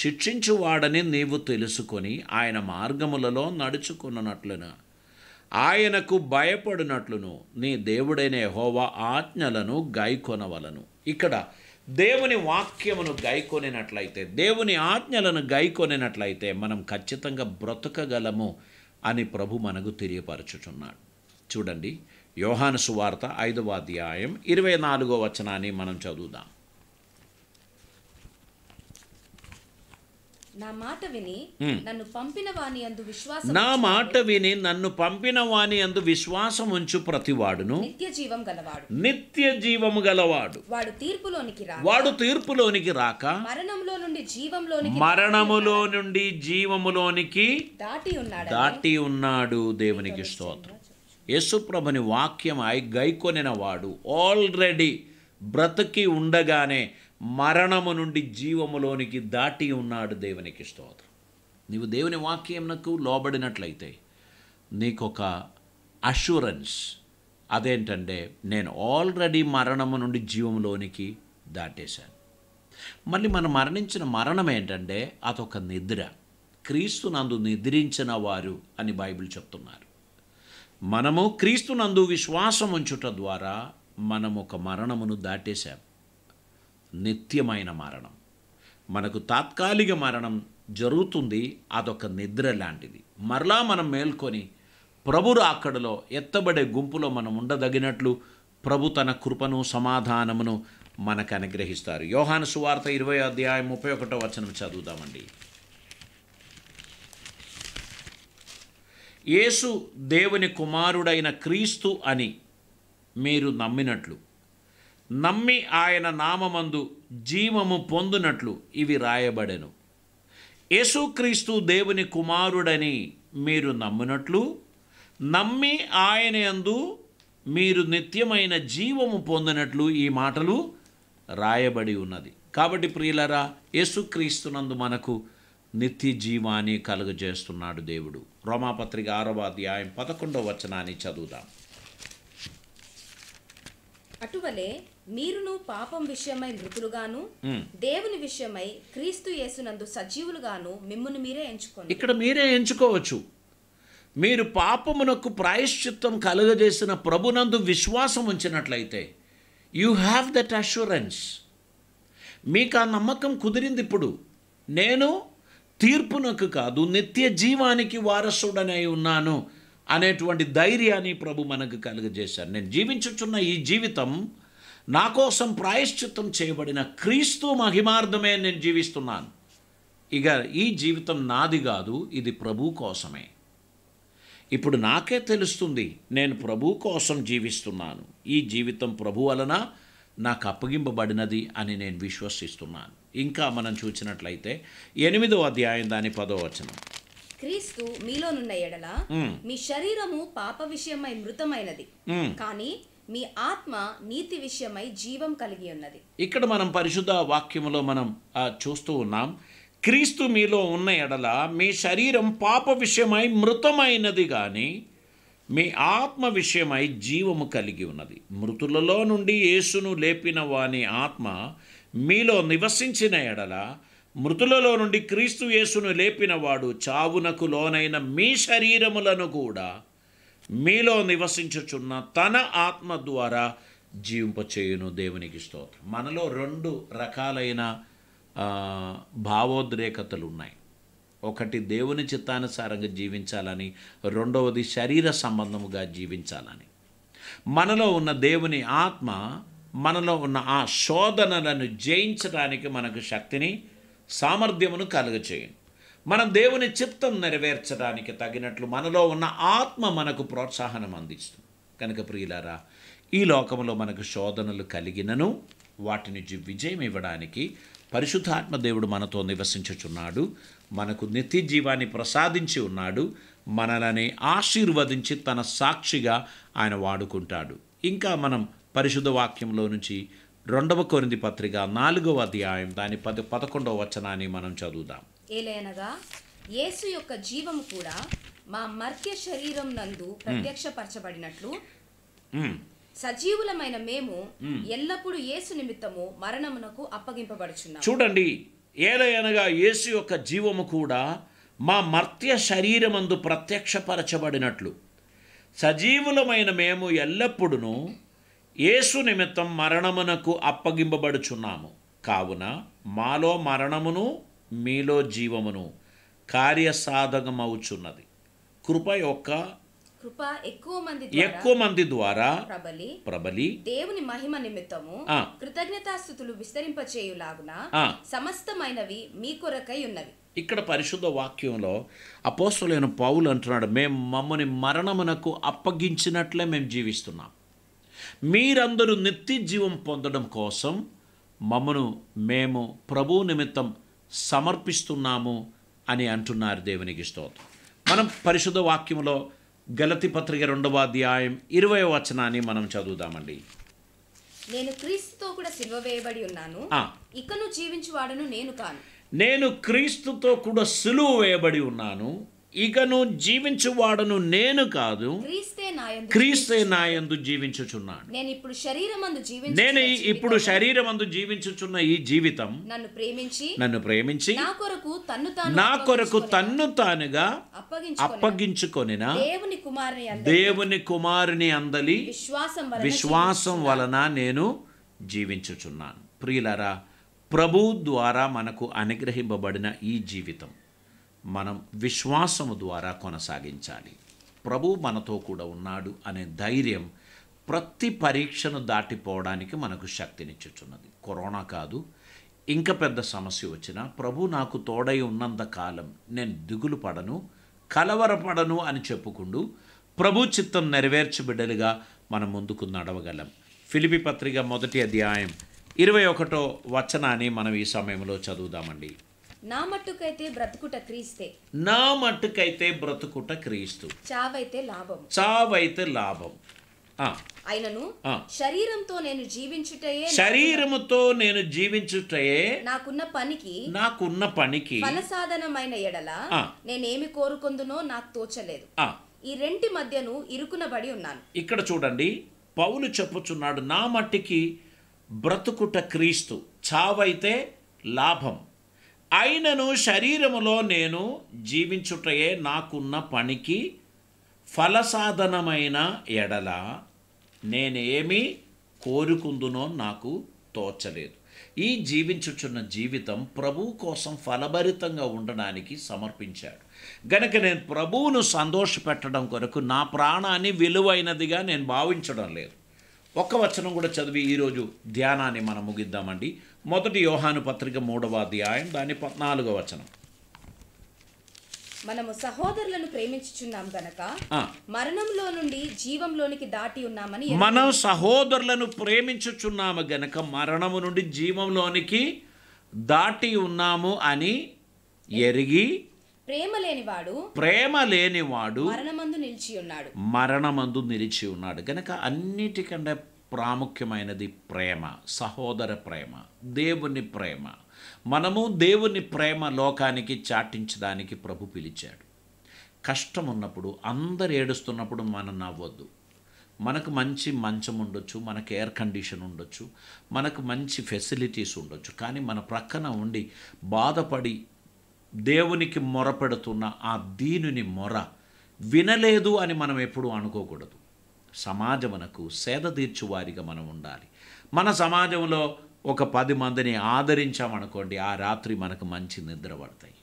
శిక్షించువాడని నీవు తెలుసుకొని ఆయన మార్గములలో నడుచుకున్నట్లున ఆయనకు భయపడినట్లును నీ దేవుడైన యహోవా ఆజ్ఞలను గాయకొనవలను ఇక్కడ దేవుని వాక్యమును గైకొనినట్లయితే దేవుని ఆజ్ఞలను గైకొనినట్లయితే మనం ఖచ్చితంగా బ్రతకగలము అని ప్రభు మనకు తెలియపరచుచున్నాడు చూడండి యోహాను సువార్త ఐదవ అధ్యాయం ఇరవై నాలుగో వచనాన్ని మనం చదువుదాం నా hmm. మాట విని నన్ను పంపిన వాణి అందు విశ్వాసం నా మాట విని నన్ను పంపిన అందు విశ్వాసం ఉంచు ప్రతివాడును నిత్య జీవం గలవాడు నిత్య జీవము గలవాడు వాడు తీర్పులోనికి రా వాడు తీర్పులోనికి రాక మరణంలో నుండి జీవంలోనికి మరణములో నుండి జీవములోనికి దాటి ఉన్నాడు దాటి ఉన్నాడు దేవునికి స్తోత్రం యేసుప్రభుని వాక్యం గైకొనిన వాడు ఆల్రెడీ బ్రతికి ఉండగానే మరణము నుండి జీవములోనికి దాటి ఉన్నాడు దేవునికి స్తోత్రం నీవు దేవుని వాక్యంకు లోబడినట్లయితే నీకొక అష్యూరెన్స్ అదేంటంటే నేను ఆల్రెడీ మరణము నుండి జీవంలోనికి దాటేశాను మళ్ళీ మనం మరణించిన మరణం ఏంటంటే అదొక నిద్ర క్రీస్తునందు నిద్రించిన వారు అని బైబిల్ చెప్తున్నారు మనము క్రీస్తునందు విశ్వాసం ఉంచుట ద్వారా మనం ఒక మరణమును దాటేశాం నిత్యమైన మరణం మనకు తాత్కాలిక మరణం జరుగుతుంది అదొక నిద్ర లాంటిది మరలా మనం మేల్కొని ప్రభురు అక్కడలో ఎత్తబడే గుంపులో మనం ఉండదగినట్లు ప్రభు తన కృపను సమాధానమును మనకు అనుగ్రహిస్తారు యోహాను సువార్త ఇరవై అధ్యాయం ముప్పై ఒకటో వచనం చదువుదామండి యేసు దేవుని కుమారుడైన క్రీస్తు అని మీరు నమ్మినట్లు నమ్మి ఆయన నామమందు జీవము పొందునట్లు ఇవి రాయబడెను యేసుక్రీస్తు దేవుని కుమారుడని మీరు నమ్మునట్లు నమ్మి ఆయన అందు మీరు నిత్యమైన జీవము పొందినట్లు ఈ మాటలు రాయబడి ఉన్నది కాబట్టి ప్రియులరా యేసుక్రీస్తునందు మనకు నిత్య జీవాన్ని కలుగజేస్తున్నాడు దేవుడు రోమాపత్రిక ఆరవ అధ్యాయం పదకొండవ వచనాన్ని చదువుదాం అటువలే మీరును పాపం విషయమై మృతులుగాను దేవుని విషయమై క్రీస్తు యేసునందు సజీవులుగాను మిమ్మల్ని మీరే ఎంచుకోండి ఇక్కడ మీరే ఎంచుకోవచ్చు మీరు పాపమునకు ప్రాయశ్చిత్తం కలుగజేసిన ప్రభునందు విశ్వాసం ఉంచినట్లయితే యూ హ్యావ్ దట్ అష్యూరెన్స్ మీకు ఆ నమ్మకం కుదిరింది ఇప్పుడు నేను తీర్పునకు కాదు నిత్య జీవానికి వారసుడనై ఉన్నాను అనేటువంటి ధైర్యాన్ని ప్రభు మనకు కలుగజేశారు నేను జీవించుచున్న ఈ జీవితం నా కోసం ప్రాయశ్చిత్తం చేయబడిన క్రీస్తు మహిమార్థమే నేను జీవిస్తున్నాను ఇక ఈ జీవితం నాది కాదు ఇది ప్రభు కోసమే ఇప్పుడు నాకే తెలుస్తుంది నేను ప్రభు కోసం జీవిస్తున్నాను ఈ జీవితం ప్రభు వలన నాకు అప్పగింపబడినది అని నేను విశ్వసిస్తున్నాను ఇంకా మనం చూసినట్లయితే ఎనిమిదో అధ్యాయం దాని పదో వచనం క్రీస్తు నున్న ఎడల మీ శరీరము పాప విషయమై మృతమైనది కానీ మీ ఆత్మ నీతి విషయమై జీవం కలిగి ఉన్నది ఇక్కడ మనం పరిశుద్ధ వాక్యములో మనం చూస్తూ ఉన్నాం క్రీస్తు మీలో ఉన్న ఎడల మీ శరీరం పాప విషయమై మృతమైనది కానీ మీ ఆత్మ విషయమై జీవము కలిగి ఉన్నది మృతులలో నుండి యేసును లేపిన వాని ఆత్మ మీలో నివసించిన ఎడల మృతులలో నుండి క్రీస్తు యేసును లేపినవాడు చావునకు లోనైన మీ శరీరములను కూడా మీలో నివసించుచున్న తన ఆత్మ ద్వారా జీవింపచేయును దేవునికి స్తోత్రం మనలో రెండు రకాలైన భావోద్రేకతలు ఉన్నాయి ఒకటి దేవుని చిత్తానుసారంగా జీవించాలని రెండవది శరీర సంబంధముగా జీవించాలని మనలో ఉన్న దేవుని ఆత్మ మనలో ఉన్న ఆ శోధనలను జయించడానికి మనకు శక్తిని సామర్థ్యమును కలుగచేయండి మనం దేవుని చిత్తం నెరవేర్చడానికి తగినట్లు మనలో ఉన్న ఆత్మ మనకు ప్రోత్సాహనం అందిస్తుంది కనుక ప్రియులారా ఈ లోకంలో మనకు శోధనలు కలిగినను వాటిని విజయం ఇవ్వడానికి పరిశుద్ధాత్మ దేవుడు మనతో నివసించుచున్నాడు మనకు నిత్య జీవాన్ని ప్రసాదించి ఉన్నాడు మనలని ఆశీర్వదించి తన సాక్షిగా ఆయన వాడుకుంటాడు ఇంకా మనం పరిశుద్ధ వాక్యంలో నుంచి రెండవ కొరింది పత్రిక నాలుగవ అధ్యాయం దాని పది పదకొండవ వచనాన్ని మనం చదువుదాం ఏలైనగా యేసు యొక్క జీవము కూడా మా మర్త్య శరీరం నందు ప్రత్యక్షపరచబడినట్లు సజీవులమైన మేము ఎల్లప్పుడూ యేసు నిమిత్తము మరణమునకు అప్పగింపబడుచున్నాం చూడండి ఏలయనగా యేసు యొక్క జీవము కూడా మా మర్త్య శరీరమందు ప్రత్యక్షపరచబడినట్లు సజీవులమైన మేము ఎల్లప్పుడూ యేసు నిమిత్తం మరణమునకు అప్పగింపబడుచున్నాము కావున మాలో మరణమును మీలో జీవమును కార్యసాధకమవుచున్నది కృప యొక్క కృప ఎక్కువ మంది ఎక్కువ మంది ద్వారా ప్రబలి ప్రబలి దేవుని మహిమ నిమిత్తము కృతజ్ఞతాస్థుతులు విస్తరింపచేయులాగున సమస్తమైనవి మీ కొరకై ఉన్నవి ఇక్కడ పరిశుద్ధ వాక్యంలో అపోస్తులైన పౌలు అంటున్నాడు మేము మమ్మల్ని మరణమునకు అప్పగించినట్లే మేము జీవిస్తున్నాం మీరందరూ నిత్య జీవం పొందడం కోసం మమ్మను మేము ప్రభు నిమిత్తం సమర్పిస్తున్నాము అని అంటున్నారు దేవునికి స్తోత్రం మనం పరిశుద్ధ వాక్యంలో గలతి పత్రిక రెండవ అధ్యాయం ఇరవై వచనాన్ని మనం చదువుదామండి నేను క్రీస్తుతో కూడా సిల్వ వేయబడి ఉన్నాను ఇకను జీవించువాడను నేను కాను నేను క్రీస్తుతో కూడా సులువు వేయబడి ఉన్నాను ఇకను జీవించువాడను నేను కాదు క్రీస్తే నాయందు జీవించుచున్నాను నేను ఇప్పుడు శరీరమందు జీవించు నేను ఇప్పుడు శరీరమందు జీవించుచున్న ఈ జీవితం నన్ను ప్రేమించి నన్ను ప్రేమించి నా కొరకు తన్ను తాను నా కొరకు తన్ను తానుగా అప్పగించుకొని దేవుని కుమారుని దేవుని కుమారుని అందలి విశ్వాసం విశ్వాసం వలన నేను జీవించుచున్నాను ప్రియులరా ప్రభు ద్వారా మనకు అనుగ్రహింపబడిన ఈ జీవితం మనం విశ్వాసము ద్వారా కొనసాగించాలి ప్రభు మనతో కూడా ఉన్నాడు అనే ధైర్యం ప్రతి పరీక్షను దాటిపోవడానికి మనకు శక్తినిచ్చుచున్నది కరోనా కాదు ఇంకా పెద్ద సమస్య వచ్చినా ప్రభు నాకు తోడై ఉన్నంత కాలం నేను దిగులు పడను కలవరపడను అని చెప్పుకుంటూ ప్రభు చిత్తం నెరవేర్చి బిడ్డలుగా మనం ముందుకు నడవగలం ఫిలిపి పత్రిక మొదటి అధ్యాయం ఇరవై ఒకటో వచనాన్ని మనం ఈ సమయంలో చదువుదామండి నా మట్టుకైతే బ్రతుకుట క్రీస్తే నా మట్టుకైతే బ్రతుకుట క్రీస్తు చావైతే లాభం చావైతే లాభం అయినను శరీరంతో నేను జీవించుటయే శరీరముతో నేను జీవించుటయే నాకున్న పనికి నాకున్న పనికి సాధనమైన ఎడల నేనేమి కోరుకుందునో నాకు తోచలేదు ఈ రెంటి మధ్యను ఇరుకునబడి ఉన్నాను ఇక్కడ చూడండి పౌలు చెప్పుచున్నాడు నా మట్టికి బ్రతుకుట క్రీస్తు చావైతే లాభం ఆయనను శరీరములో నేను జీవించుటయే నాకున్న పనికి ఫలసాధనమైన ఎడల నేనేమి కోరుకుందునో నాకు తోచలేదు ఈ జీవించుచున్న జీవితం ప్రభువు కోసం ఫలభరితంగా ఉండడానికి సమర్పించాడు గనక నేను ప్రభువును సంతోషపెట్టడం కొరకు నా ప్రాణాన్ని విలువైనదిగా నేను భావించడం లేదు ఒక్క వచనం కూడా చదివి ఈరోజు ధ్యానాన్ని మనం ముగిద్దామండి మొదటి యోహాను పత్రిక మూడవ అధ్యాయం దాని పద్నాలుగో వచనం మనము సహోదరులను ప్రేమించుచున్నాం గనక మరణంలో నుండి జీవంలోనికి దాటి ఉన్నామని మనం సహోదరులను ప్రేమించుచున్నాము గనక మరణము నుండి జీవంలోనికి దాటి ఉన్నాము అని ఎరిగి ప్రేమ లేనివాడు ప్రేమ లేనివాడు మరణమందు నిలిచి ఉన్నాడు మరణమందు నిలిచి ఉన్నాడు గనక అన్నిటికంటే ప్రాముఖ్యమైనది ప్రేమ సహోదర ప్రేమ దేవుని ప్రేమ మనము దేవుని ప్రేమ లోకానికి చాటించడానికి ప్రభు పిలిచాడు కష్టం ఉన్నప్పుడు అందరు ఏడుస్తున్నప్పుడు మనం నవ్వద్దు మనకు మంచి మంచం ఉండొచ్చు మనకు ఎయిర్ కండిషన్ ఉండొచ్చు మనకు మంచి ఫెసిలిటీస్ ఉండొచ్చు కానీ మన ప్రక్కన ఉండి బాధపడి దేవునికి మొరపెడుతున్న ఆ దీనిని మొర వినలేదు అని మనం ఎప్పుడూ అనుకోకూడదు సమాజమునకు సేద తీర్చువారిగా మనం ఉండాలి మన సమాజంలో ఒక పది మందిని ఆదరించామనుకోండి ఆ రాత్రి మనకు మంచి నిద్ర పడతాయి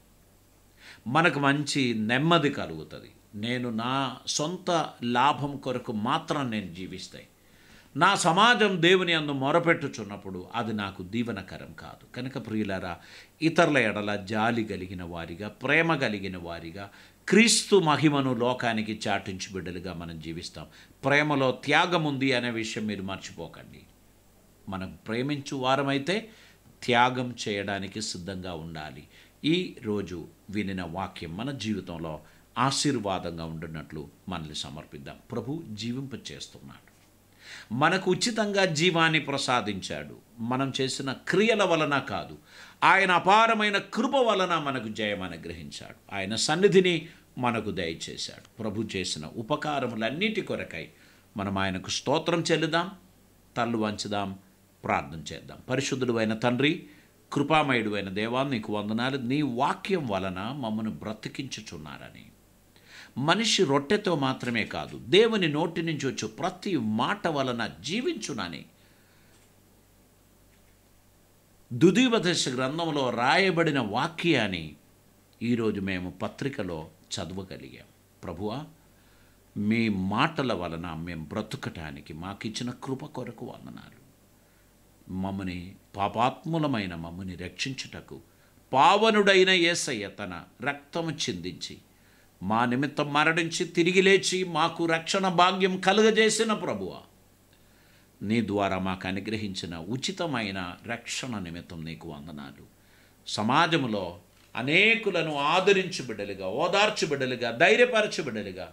మనకు మంచి నెమ్మది కలుగుతుంది నేను నా సొంత లాభం కొరకు మాత్రం నేను జీవిస్తాయి నా సమాజం దేవుని అందు మొరపెట్టుచున్నప్పుడు అది నాకు దీవనకరం కాదు కనుక ప్రియులరా ఇతరుల ఎడల జాలి కలిగిన వారిగా ప్రేమ కలిగిన వారిగా క్రీస్తు మహిమను లోకానికి చాటించి బిడ్డలుగా మనం జీవిస్తాం ప్రేమలో త్యాగం ఉంది అనే విషయం మీరు మర్చిపోకండి మనం ప్రేమించు వారమైతే త్యాగం చేయడానికి సిద్ధంగా ఉండాలి ఈ రోజు వినిన వాక్యం మన జీవితంలో ఆశీర్వాదంగా ఉంటున్నట్లు మనల్ని సమర్పిద్దాం ప్రభు జీవింప చేస్తున్నాడు మనకు ఉచితంగా జీవాన్ని ప్రసాదించాడు మనం చేసిన క్రియల వలన కాదు ఆయన అపారమైన కృప వలన మనకు జయం అనుగ్రహించాడు ఆయన సన్నిధిని మనకు దయచేశాడు ప్రభు చేసిన ఉపకారములన్నిటి కొరకై మనం ఆయనకు స్తోత్రం చెల్లుదాం తల్లు వంచుదాం ప్రార్థన చేద్దాం పరిశుద్ధుడు అయిన తండ్రి కృపామయుడు అయిన దేవా నీకు వందనాలు నీ వాక్యం వలన మమ్మను బ్రతికించుచున్నారని మనిషి రొట్టెతో మాత్రమే కాదు దేవుని నోటి నుంచి వచ్చు ప్రతి మాట వలన జీవించునని దుదీపదశ గ్రంథంలో రాయబడిన వాక్యాన్ని ఈరోజు మేము పత్రికలో చదవగలిగాం ప్రభువా మీ మాటల వలన మేము బ్రతుకటానికి మాకిచ్చిన కృప కొరకు వందనాలు మమ్మని పాపాత్ములమైన మమ్మని రక్షించుటకు పావనుడైన ఏసయ్య తన రక్తము చిందించి మా నిమిత్తం మరణించి తిరిగి లేచి మాకు రక్షణ భాగ్యం కలుగజేసిన ప్రభువా నీ ద్వారా మాకు అనుగ్రహించిన ఉచితమైన రక్షణ నిమిత్తం నీకు వందనాలు సమాజంలో అనేకులను ఆదరించు బిడ్డలుగా ఓదార్చు బిడ్డలుగా ధైర్యపరచు బిడ్డలుగా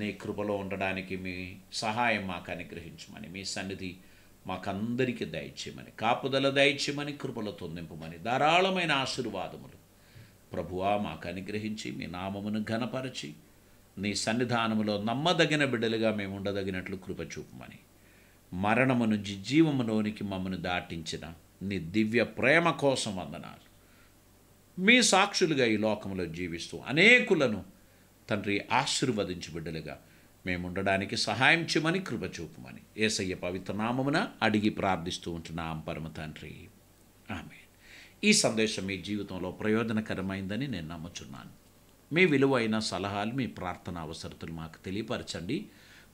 నీ కృపలో ఉండడానికి మీ సహాయం మాకు అనుగ్రహించమని మీ సన్నిధి మాకందరికీ దయచేయమని కాపుదల దయచేయమని కృపలో తొందింపమని ధారాళమైన ఆశీర్వాదములు ప్రభువా మాకు అనుగ్రహించి మీ నామమును ఘనపరచి నీ సన్నిధానములో నమ్మదగిన బిడ్డలుగా మేము ఉండదగినట్లు కృప చూపమని మరణము నుంచి జీవములోనికి మమ్మను దాటించిన నీ దివ్య ప్రేమ కోసం వందనాలు మీ సాక్షులుగా ఈ లోకంలో జీవిస్తూ అనేకులను తండ్రి ఆశీర్వదించి బిడ్డలుగా మేముండడానికి సహాయం చేయమని కృపచూపమని ఏసయ్య పవిత్ర నామమున అడిగి ప్రార్థిస్తూ ఉంటున్నాం పరమ తండ్రి ఆమె ఈ సందేశం మీ జీవితంలో ప్రయోజనకరమైందని నేను నమ్ముచున్నాను మీ విలువైన సలహాలు మీ ప్రార్థన అవసరతలు మాకు తెలియపరచండి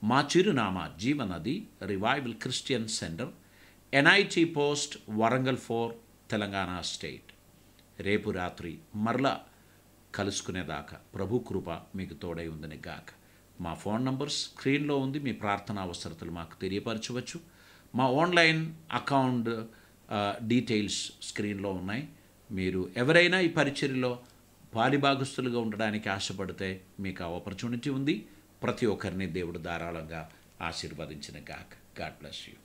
మా చిరునామా Jeevanadi revival Christian centre NIT post Warangal four Telangana state రేపు రాత్రి మరలా కలుసుకునేదాకా ప్రభు కృప మీకు తోడై ఉందని గాక మా ఫోన్ నంబర్ స్క్రీన్లో ఉంది మీ ప్రార్థన అవసరతలు మాకు తెలియపరచవచ్చు మా ఆన్లైన్ అకౌంట్ డీటెయిల్స్ స్క్రీన్లో ఉన్నాయి మీరు ఎవరైనా ఈ పరిచర్లో పారిభాగస్తులుగా ఉండడానికి ఆశపడితే మీకు ఆ ఆపర్చునిటీ ఉంది ప్రతి ఒక్కరిని దేవుడు ధారాళంగా ఆశీర్వదించిన గాక్ గాడ్ బ్లెస్ యూ